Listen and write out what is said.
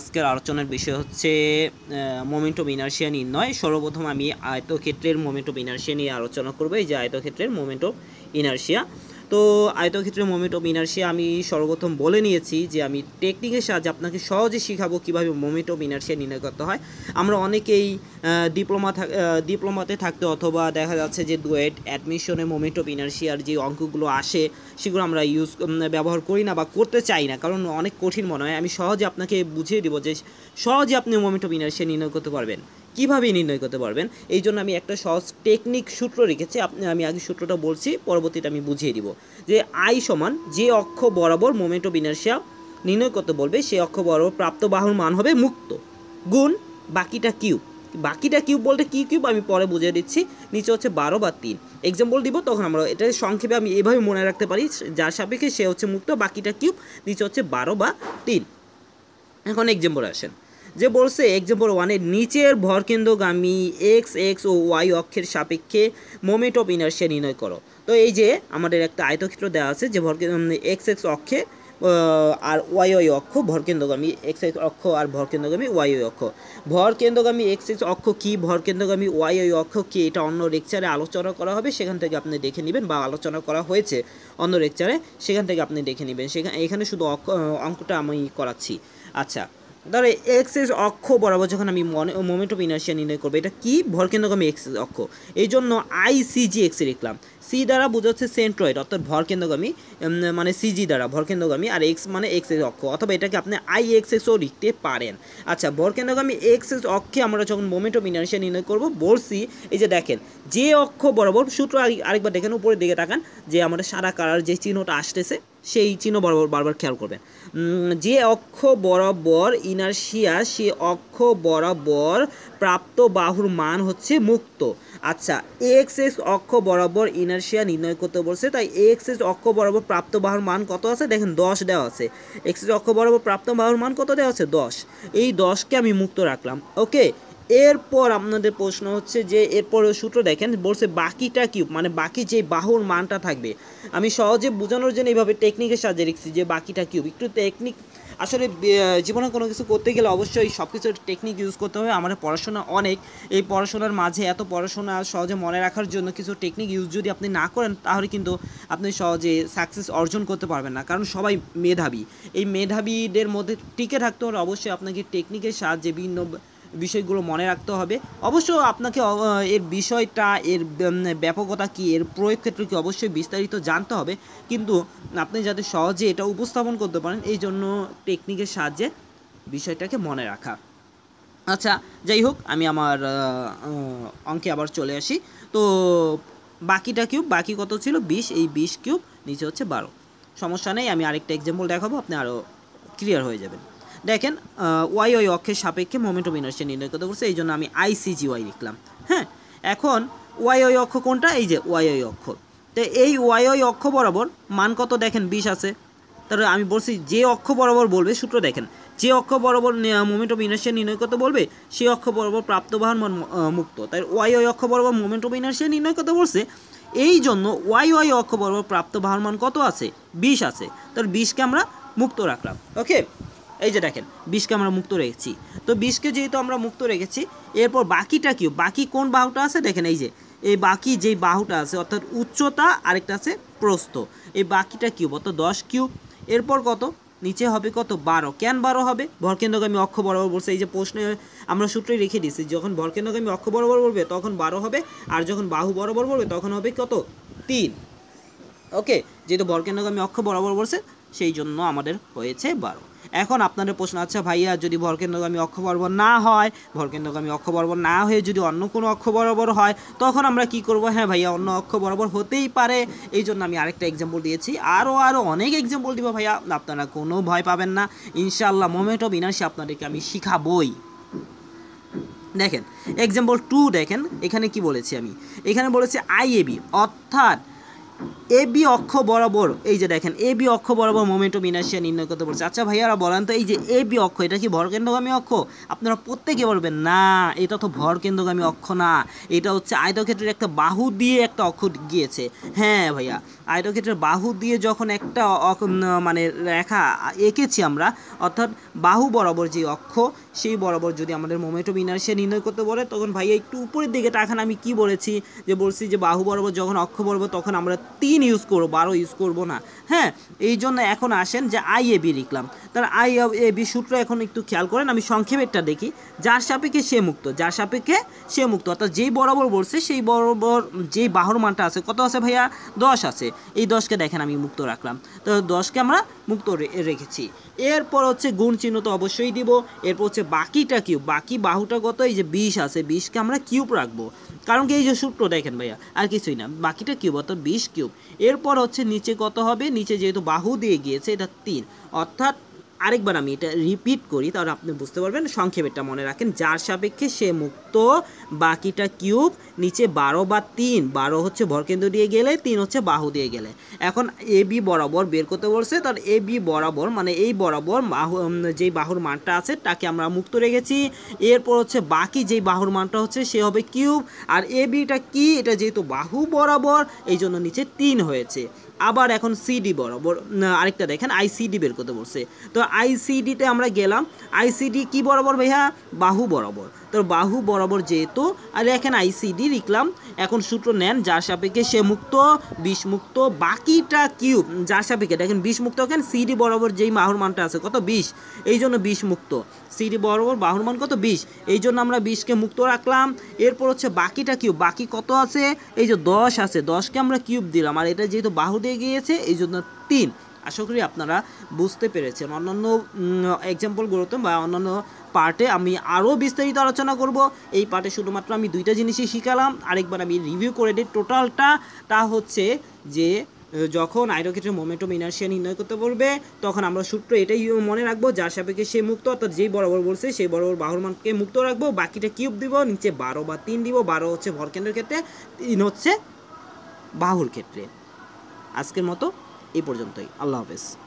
আজকের আলোচনার বিষয় হচ্ছে মোমেন্টম ইনার্শিয়া নির্ণয় সর্বপ্রথম আমি আয়তক্ষেত্রের মোমেন্টম ইনার্শিয়া নিয়ে আলোচনা করবো এই যে আয়তক্ষেত্রের মোমেন্টম ইনার্শিয়া তো ক্ষেত্রে মোমেন্ট অফ ইনার্শিয়া আমি সর্বপ্রথম বলে নিয়েছি যে আমি টেকনিকের সাহায্যে আপনাকে সহজে শেখাবো কীভাবে মোমেন্ট অফ ইনার্শিয়া নির্ণয় করতে হয় আমরা অনেকেই ডিপ্লোমা ডিপ্লোমাতে থাকতে অথবা দেখা যাচ্ছে যে ডুয়েট অ্যাডমিশনে মোমেন্ট অফ ইনার্শিয়ার যে অঙ্কগুলো আসে সেগুলো আমরা ইউজ ব্যবহার করি না বা করতে চাই না কারণ অনেক কঠিন মনে হয় আমি সহজে আপনাকে বুঝিয়ে দেবো যে সহজে আপনি মোমেন্ট অফ ইনার্শিয়া নির্ণয় করতে পারবেন কিভাবে নির্ণয় করতে পারবেন এই জন্য আমি একটা সহজ টেকনিক সূত্র রেখেছি আপনি আমি আগে সূত্রটা বলছি পরবর্তীতে আমি বুঝিয়ে দিব যে আই সমান যে অক্ষ বরাবর মোমেন্ট অফ ইনার্শিয়া নির্ণয় করতে বলবে সেই অক্ষ বরাবর প্রাপ্ত বাহুর মান হবে মুক্ত গুণ বাকিটা কিউব বাকিটা কিউব বলতে কি কিউব আমি পরে বুঝিয়ে দিচ্ছি নিচে হচ্ছে বারো বা তিন এক্সাম্পল দিব তখন আমরা এটা সংক্ষেপে আমি এভাবে মনে রাখতে পারি যার সাপেক্ষে সে হচ্ছে মুক্ত বাকিটা কিউব নিচে হচ্ছে বারো বা তিন এখন এক্সাম্পল আসেন যে বলছে এক্সাম্পল ওয়ানের নিচের ভরকেন্দ্রগামী এক্স এক্স ও ওয়াই অক্ষের সাপেক্ষে মোমেন্ট অফ ইনার্সিয়া নির্ণয় করো তো এই যে আমাদের একটা আয়তক্ষেত্র দেওয়া আছে যে ভরকে এক্স এক্স অক্ষে আর ওয়াই ওয়াই অক্ষ ভরকেন্দ্রগামী এক্স এক্স অক্ষ আর ভরকেন্দ্রগামী ওয়াই ওয়াই অক্ষ ভরকেন্দ্রগামী এক্স এক্স অক্ষ কি ভরকেন্দ্রগামী ওয়াই ওয়াই অক্ষ কি এটা অন্য লেকচারে আলোচনা করা হবে সেখান থেকে আপনি দেখে নেবেন বা আলোচনা করা হয়েছে অন্য লেকচারে সেখান থেকে আপনি দেখে নেবেন সেখানে এখানে শুধু অঙ্কটা আমি করাচ্ছি আচ্ছা ধরো এক্স এর অক্ষ বরাবর যখন আমি মনে মোমেন্ট অফ ইনার্সিয়া নির্ণয় করবো এটা কি ভরকেন্দ্রগামী এক্স অক্ষ এই জন্য আই সিজি এক্স লিখলাম সি দ্বারা বোঝাচ্ছে সেন্ট্রয়েড অর্থাৎ ভরকেন্দ্রগামী মানে সিজি দ্বারা ভরকেন্দ্রগামী আর এক্স মানে এক্স অক্ষ অথবা এটাকে আপনি আই এক্স এসও লিখতে পারেন আচ্ছা ভরকেন্দ্রগামী এক্স এস অক্ষে আমরা যখন মোমেন্ট অফ ইনার্সিয়া নির্ণয় করবো বলছি এই যে দেখেন যে অক্ষ বরাবর সূত্র আরেকবার দেখেন উপরে দিকে তাকান যে আমাদের সারা কালার যে চিহ্নটা আসতেছে সেই চিহ্ন বরাবর বারবার খেয়াল করবেন যে অক্ষ বরাবর ইনার্শিয়া সে অক্ষ বরাবর প্রাপ্ত বাহুর মান হচ্ছে মুক্ত আচ্ছা এক্স এক্স অক্ষ বরাবর ইনার্শিয়া নির্ণয় করতে বলছে তাই এক্স এক্স অক্ষ বরাবর প্রাপ্ত বাহুর মান কত আছে দেখেন দশ দেওয়া আছে এক্স এক্স অক্ষ বরাবর প্রাপ্ত বাহুর মান কত দেওয়া আছে দশ এই দশকে আমি মুক্ত রাখলাম ওকে এরপর আপনাদের প্রশ্ন হচ্ছে যে এরপর সূত্র দেখেন বলছে বাকিটা কিউব মানে বাকি যে বাহুর মানটা থাকবে আমি সহজে বোঝানোর জন্য এইভাবে টেকনিকের সাহায্যে রেখেছি যে বাকিটা কিউব একটু টেকনিক আসলে জীবনে কোনো কিছু করতে গেলে অবশ্যই সব কিছু টেকনিক ইউজ করতে হবে আমাদের পড়াশোনা অনেক এই পড়াশোনার মাঝে এত পড়াশোনা সহজে মনে রাখার জন্য কিছু টেকনিক ইউজ যদি আপনি না করেন তাহলে কিন্তু আপনি সহজে সাকসেস অর্জন করতে পারবেন না কারণ সবাই মেধাবী এই মেধাবীদের মধ্যে টিকে থাকতে হলে অবশ্যই আপনাকে টেকনিকের সাহায্যে বিভিন্ন বিষয়গুলো মনে রাখতে হবে অবশ্য আপনাকে এর বিষয়টা এর ব্যাপকতা কি এর প্রয়োগ ক্ষেত্রে কি অবশ্যই বিস্তারিত জানতে হবে কিন্তু আপনি যাতে সহজে এটা উপস্থাপন করতে পারেন এই জন্য টেকনিকের সাহায্যে বিষয়টাকে মনে রাখা আচ্ছা যাই হোক আমি আমার অঙ্কে আবার চলে আসি তো বাকিটা কিউব বাকি কত ছিল বিশ এই বিশ কিউব নিচে হচ্ছে বারো সমস্যা নেই আমি আরেকটা এক্সাম্পল দেখাবো আপনি আরও ক্লিয়ার হয়ে যাবেন দেখেন ওয়াই ওয়াই অক্ষের সাপেক্ষে অফ ইনার্সিয়া নির্ণয় করতে বলছে এই জন্য আমি আইসিজি ওয়াই লিখলাম হ্যাঁ এখন ওয়াই ওয়াই অক্ষ কোনটা এই যে ওয়াই ওই অক্ষ তো এই ওয়াই ওই অক্ষ বরাবর মান কত দেখেন বিশ আছে তাহলে আমি বলছি যে অক্ষ বরাবর বলবে সূত্র দেখেন যে অক্ষ বরাবর মোমেন্ট অফ ইনার্শিয়া নির্ণয় করতে বলবে সেই অক্ষ বরাবর প্রাপ্ত বাহন মান মুক্ত তাই ওয়াই ওই অক্ষ বরাবর মোমেন্ট অফ ইনার্শিয়া নির্ণয় করতে বলছে এই জন্য ওয়াই ওয়াই অক্ষ বরাবর প্রাপ্ত বাহার মান কত আছে বিশ আছে তাহলে বিশকে আমরা মুক্ত রাখলাম ওকে এই যে দেখেন বিষকে আমরা মুক্ত রেখেছি তো বিষকে যেহেতু আমরা মুক্ত রেখেছি এরপর বাকিটা কি বাকি কোন বাহুটা আছে দেখেন এই যে এই বাকি যেই বাহুটা আছে অর্থাৎ উচ্চতা আরেকটা আছে প্রস্থ এই বাকিটা কিউব অর্থাৎ দশ কিউব এরপর কত নিচে হবে কত বারো কেন বারো হবে ভরকেন্দ্রগামী অক্ষ বরাবর বলছে এই যে প্রশ্নে আমরা সূত্রে রেখে দিয়েছি যখন ভরকেন্দ্রগামী অক্ষ বরাবর বলবে তখন বারো হবে আর যখন বাহু বরাবর বলবে তখন হবে কত তিন ওকে যেহেতু ভরকেন্দ্রগামী অক্ষ বরাবর বলছে সেই জন্য আমাদের হয়েছে বারো এখন আপনাদের প্রশ্ন আছে আচ্ছা ভাইয়া যদি ভরকেন্দ্রগামী অক্ষ বরাবর না হয় ভরকেন্দ্রগামী অক্ষ বরাবর না হয়ে যদি অন্য কোনো অক্ষ বরাবর হয় তখন আমরা কি করব হ্যাঁ ভাইয়া অন্য অক্ষ বরাবর হতেই পারে এই জন্য আমি আরেকটা এক্সাম্পল দিয়েছি আরও আরও অনেক এক্সাম্পল দিব ভাইয়া আপনারা কোনো ভয় পাবেন না ইনশাআল্লাহ মোমেন্ট অফ ইনার্সি আপনাদেরকে আমি শিখাবই দেখেন এক্সাম্পল টু দেখেন এখানে কি বলেছি আমি এখানে বলেছি আইএবি অর্থাৎ এ বি অক্ষ বরাবর এই যে দেখেন এ বি অক্ষ বরাবর মোমেন্টম ইনার্শিয়া নির্ণয় করতে বলছে আচ্ছা ভাইয়ারা বলেন তো এই যে এ বি অক্ষ এটা কি ভরকেন্দ্রগামী অক্ষ আপনারা প্রত্যেকে বলবেন না এটা তো ভরকেন্দ্রগামী অক্ষ না এটা হচ্ছে আয়তক্ষেত্রের একটা বাহু দিয়ে একটা অক্ষ গিয়েছে হ্যাঁ ভাইয়া আয়তক্ষেত্রের বাহু দিয়ে যখন একটা মানে রেখা এঁকেছি আমরা অর্থাৎ বাহু বরাবর যে অক্ষ সেই বরাবর যদি আমাদের মোমেন্টম ইনার্শিয়া নির্ণয় করতে বলে তখন ভাইয়া একটু উপরের দিকে তাকান আমি কি বলেছি যে বলছি যে বাহু বরাবর যখন অক্ষ বরাবর তখন আমরা তিন ইউজ করবো বারো ইউজ করব না হ্যাঁ এই জন্য এখন আসেন যে আই এ বি লিখলাম তার আই এ বি সূত্র এখন একটু খেয়াল করেন আমি সংক্ষেপেরটা দেখি যার সাপেক্ষে সে মুক্ত যার সাপেক্ষে সে মুক্ত অর্থাৎ যেই বরাবর বলছে সেই বরাবর যেই বাহর মানটা আছে কত আছে ভাইয়া দশ আছে এই দশকে দেখেন আমি মুক্ত রাখলাম তো দশকে আমরা মুক্ত রেখেছি এরপর হচ্ছে গুণ চিহ্ন তো অবশ্যই দিব এরপর হচ্ছে বাকিটা কিউব বাকি বাহুটা কত এই যে বিষ আছে বিষকে আমরা কিউব রাখবো কারণ কি এই যে সূত্র দেখেন ভাইয়া আর কিছুই না বাকিটা কিউব অর্থাৎ বিশ কিউব এরপর হচ্ছে নিচে কত হবে নিচে যেহেতু বাহু দিয়ে গিয়েছে এটা তিন অর্থাৎ আরেকবার আমি এটা রিপিট করি তাহলে আপনি বুঝতে পারবেন সংক্ষেপেরটা মনে রাখেন যার সাপেক্ষে সে মুক্ত বাকিটা কিউব নিচে বারো বা তিন বারো হচ্ছে ভরকেন্দ্র দিয়ে গেলে তিন হচ্ছে বাহু দিয়ে গেলে এখন এ বি বরাবর বের করতে বলছে তার এ বি বরাবর মানে এই বরাবর বাহু যেই বাহুর মানটা আছে তাকে আমরা মুক্ত রেখেছি এরপর হচ্ছে বাকি যেই বাহুর মানটা হচ্ছে সে হবে কিউব আর এ বিটা কি এটা যেহেতু বাহু বরাবর এই জন্য নিচে তিন হয়েছে আবার এখন সিডি বরাবর আরেকটা দেখেন আইসিডি বের করতে বলছে তো আইসিডিতে আমরা গেলাম আইসিডি কি বরাবর ভাইয়া বাহু বরাবর তো বাহু বরাবর যেহেতু আর এখানে আইসিডি লিখলাম এখন সূত্র নেন যার সাপেক্ষে সে মুক্ত বিষমুক্ত বাকিটা কিউব যার সাপেক্ষে দেখেন বিষমুক্ত কেন সিডি বরাবর যেই বাহুর মানটা আছে কত বিষ এই জন্য বিষমুক্ত সিডি বরাবর বাহুর মান কত বিষ এই জন্য আমরা বিষকে মুক্ত রাখলাম এরপর হচ্ছে বাকিটা কিউব বাকি কত আছে এই যে দশ আছে দশকে আমরা কিউব দিলাম আর এটা যেহেতু বাহু দিয়ে গিয়েছে এই জন্য তিন আশা করি আপনারা বুঝতে পেরেছেন অন্যান্য এক্সাম্পলগুলোতে বা অন্যান্য পার্টে আমি আরও বিস্তারিত আলোচনা করব এই পার্টে শুধুমাত্র আমি দুইটা জিনিসই শিখালাম আরেকবার আমি রিভিউ করে দিই টোটালটা তা হচ্ছে যে যখন আইরোকেটের মোমেন্টম ইনার্শিয়া নির্ণয় করতে পারবে তখন আমরা সূত্র এটাই মনে রাখবো যার সাপেক্ষে সে মুক্ত অর্থাৎ যেই বরাবর বলছে সেই বরাবর বাহুর মানকে মুক্ত রাখবো বাকিটা কিউব দিব নিচে বারো বা তিন দিব বারো হচ্ছে ভরকেন্দ্রের ক্ষেত্রে তিন হচ্ছে বাহুর ক্ষেত্রে আজকের মতো এই পর্যন্তই আল্লাহ হাফেজ